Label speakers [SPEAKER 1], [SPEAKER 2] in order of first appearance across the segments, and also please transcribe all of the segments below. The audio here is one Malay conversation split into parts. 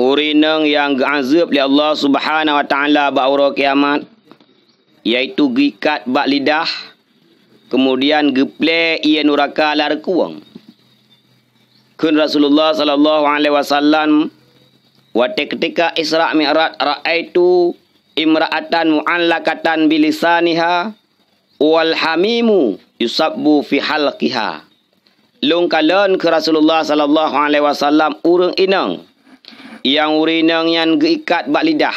[SPEAKER 1] urinang yang ganzub, oleh Allah Subhanahu Wa Taala baura kiamat Yaitu gikat bak lidah kemudian geple ia neraka lar kuang kun Rasulullah sallallahu alaihi wasallam wa ketika Isra Mi'raj raaitu imra'atan mu'allakatan bilisaniha wal hamimu yusabbu fi halkiha. Lungkalon ke Rasulullah sallallahu alaihi wasallam urung inang yang urinang yang geikat bak lidah.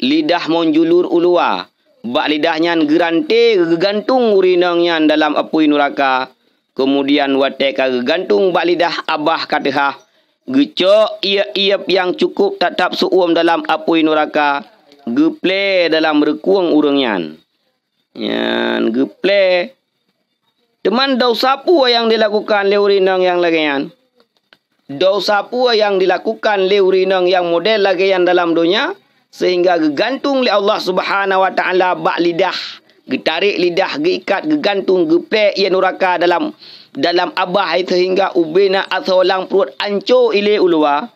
[SPEAKER 1] Lidah monjulur ulua. Bak lidah yang gerante gegantung urinang yang dalam apui nuraka. Kemudian wateka gegantung bak lidah abah kataha. Gecok iap-iap yang cukup tatap suum dalam apui nuraka. Geple dalam rekuang urang yan. Yan geple. Teman dau yang dilakukan le yang lagi yan dosa pua yang dilakukan le urinang yang model lagi yang dalam dunia sehingga gegantung le Allah Subhanahu wa taala bak lidah getarik lidah geikat gegantung geplek ia nuraka dalam dalam abah itu hingga ubena atau lang perut anco ile ulua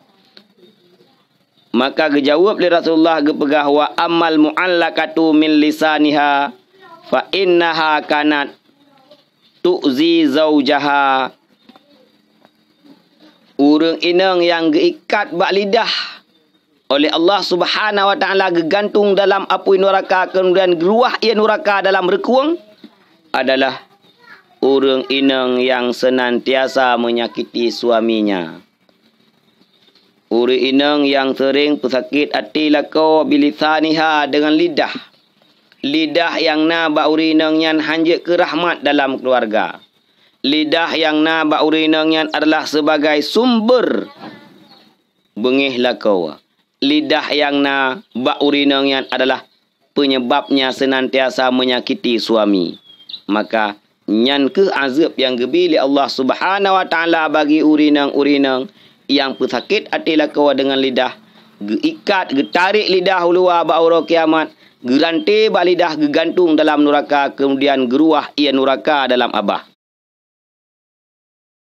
[SPEAKER 1] maka gejawab le Rasulullah gepegah wa amal muallakatu min lisaniha fa innaha kanat tu'zi zaujaha urung inang yang geikat bak lidah oleh Allah Subhanahu wa taala gegantung dalam apu neraka kemudian geruah ia neraka dalam rekuang adalah urung inang yang senantiasa menyakiti suaminya urung inang yang sering pesakit hati lako bilisaniha dengan lidah lidah yang na inang yang hanjek ke rahmat dalam keluarga lidah yang nabak urinanya adalah sebagai sumber bengih lakau. Lidah yang nabak urinanya adalah penyebabnya senantiasa menyakiti suami. Maka nyan ke azab yang gebili ya Allah Subhanahu wa taala bagi urinang-urinang yang pesakit hati lakau dengan lidah geikat getarik lidah luar baura kiamat geranti balidah gegantung dalam neraka kemudian geruah ia neraka dalam abah